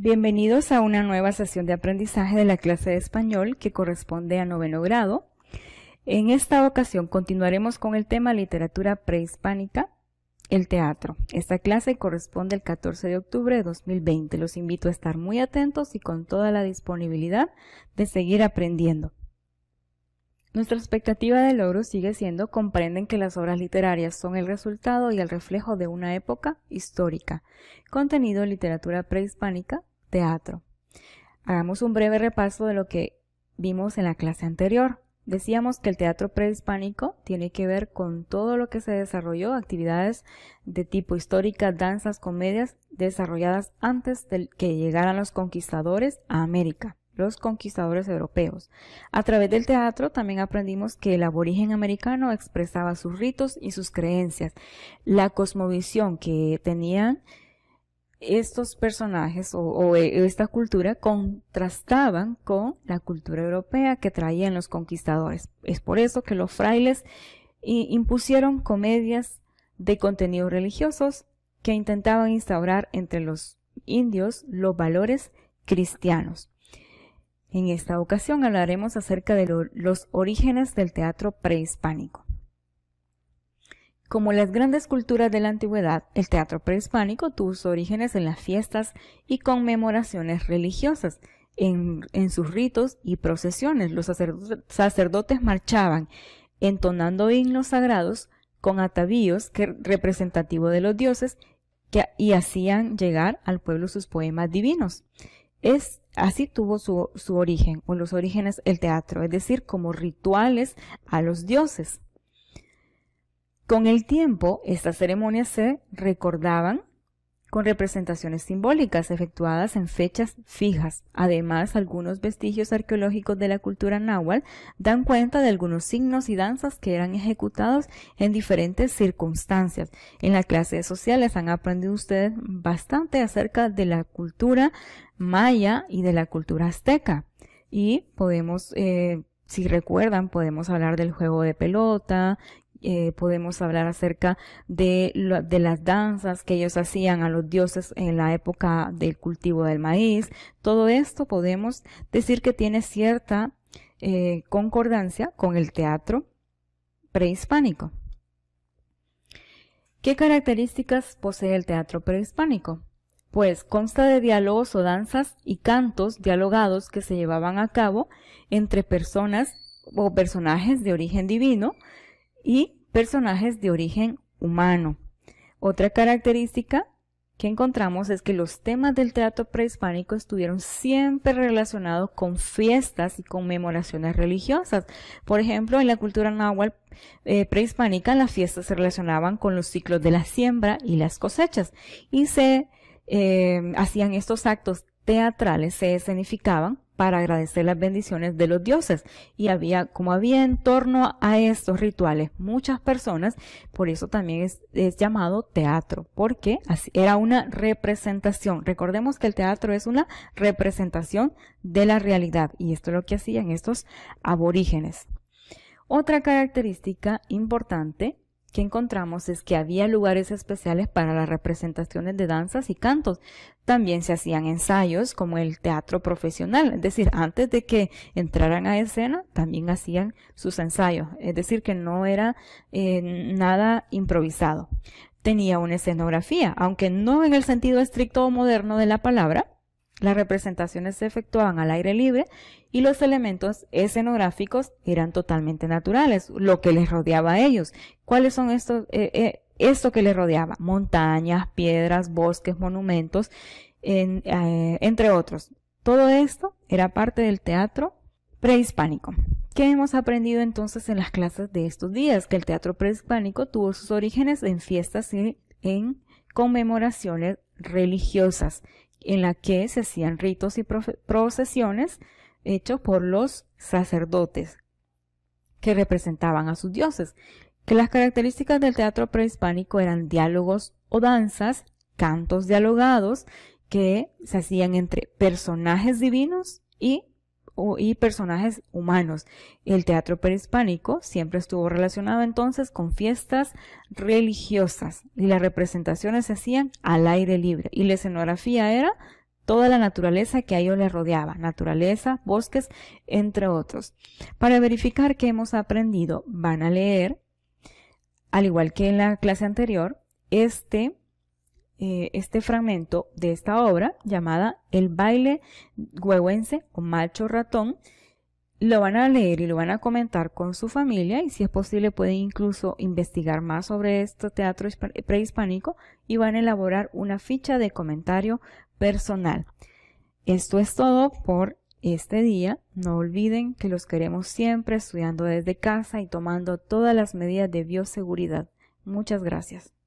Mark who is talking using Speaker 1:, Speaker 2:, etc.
Speaker 1: Bienvenidos a una nueva sesión de aprendizaje de la clase de español que corresponde a noveno grado. En esta ocasión continuaremos con el tema literatura prehispánica, el teatro. Esta clase corresponde el 14 de octubre de 2020. Los invito a estar muy atentos y con toda la disponibilidad de seguir aprendiendo. Nuestra expectativa de logro sigue siendo comprenden que las obras literarias son el resultado y el reflejo de una época histórica, contenido en literatura prehispánica, teatro. Hagamos un breve repaso de lo que vimos en la clase anterior. Decíamos que el teatro prehispánico tiene que ver con todo lo que se desarrolló, actividades de tipo histórica, danzas, comedias, desarrolladas antes de que llegaran los conquistadores a América los conquistadores europeos. A través del teatro también aprendimos que el aborigen americano expresaba sus ritos y sus creencias. La cosmovisión que tenían estos personajes o, eh, esta cultura contrastaban con la cultura europea que traían los conquistadores. Es por eso que los frailes eh, impusieron comedias de contenidos religiosos que intentaban instaurar entre los indios los valores cristianos. En esta ocasión hablaremos acerca de los orígenes del teatro prehispánico. Como las grandes culturas de la antigüedad, el teatro prehispánico tuvo sus orígenes en las fiestas y conmemoraciones religiosas, en, sus ritos y procesiones. Los sacerdotes, marchaban entonando himnos sagrados con atavíos representativos de los dioses y hacían llegar al pueblo sus poemas divinos. Es, así tuvo su, su origen, o los orígenes, el teatro, es decir, como rituales a los dioses. Con el tiempo, estas ceremonias se recordaban con representaciones simbólicas efectuadas en fechas fijas. Además, algunos vestigios arqueológicos de la cultura náhuatl dan cuenta de algunos signos y danzas que eran ejecutados en diferentes circunstancias. En la clase sociales han aprendido ustedes bastante acerca de la cultura maya y de la cultura azteca. Y podemos eh, si recuerdan, podemos hablar del juego de pelota, eh, podemos hablar acerca de, las danzas que ellos hacían a los dioses en la época del cultivo del maíz. Todo esto podemos decir que tiene cierta eh, concordancia con el teatro prehispánico. ¿Qué características posee el teatro prehispánico? Pues consta de diálogos o danzas y cantos dialogados que se llevaban a cabo entre personas o personajes de origen divino, y personajes de origen humano. Otra característica que encontramos es que los temas del teatro prehispánico estuvieron siempre relacionados con fiestas y conmemoraciones religiosas. Por ejemplo, en la cultura náhuatl eh, prehispánica las fiestas se relacionaban con los ciclos de la siembra y las cosechas y se eh, hacían estos actos teatrales, se escenificaban para agradecer las bendiciones de los dioses. Y había, como había en torno a estos rituales muchas personas, por eso también es, llamado teatro, porque era una representación. Recordemos que el teatro es una representación de la realidad, y esto es lo que hacían estos aborígenes. Otra característica importante encontramos es que había lugares especiales para las representaciones de danzas y cantos. También se hacían ensayos como el teatro profesional, es decir, antes de que entraran a escena, también hacían sus ensayos, es decir, que no era eh, nada improvisado. Tenía una escenografía, aunque no en el sentido estricto o moderno de la palabra, las representaciones se efectuaban al aire libre y los elementos escenográficos eran totalmente naturales, lo que les rodeaba a ellos. ¿Cuáles son estos? Eh, eh, esto que les rodeaba, montañas, piedras, bosques, monumentos, eh, entre otros. Todo esto era parte del teatro prehispánico. ¿Qué hemos aprendido entonces en las clases de estos días? Que el teatro prehispánico tuvo sus orígenes en fiestas y en conmemoraciones religiosas en la que se hacían ritos y procesiones hechos por los sacerdotes que representaban a sus dioses, que las características del teatro prehispánico eran diálogos o danzas, cantos dialogados que se hacían entre personajes divinos y y personajes humanos. El teatro prehispánico siempre estuvo relacionado entonces con fiestas religiosas y las representaciones se hacían al aire libre y la escenografía era toda la naturaleza que a ellos les rodeaba, naturaleza, bosques, entre otros. Para verificar que hemos aprendido, van a leer, al igual que en la clase anterior, este eh, este fragmento de esta obra llamada El baile huehuense o macho ratón. Lo van a leer y lo van a comentar con su familia y si es posible pueden incluso investigar más sobre este teatro prehispánico y van a elaborar una ficha de comentario personal. Esto es todo por este día. No olviden que los queremos siempre estudiando desde casa y tomando todas las medidas de bioseguridad. Muchas gracias.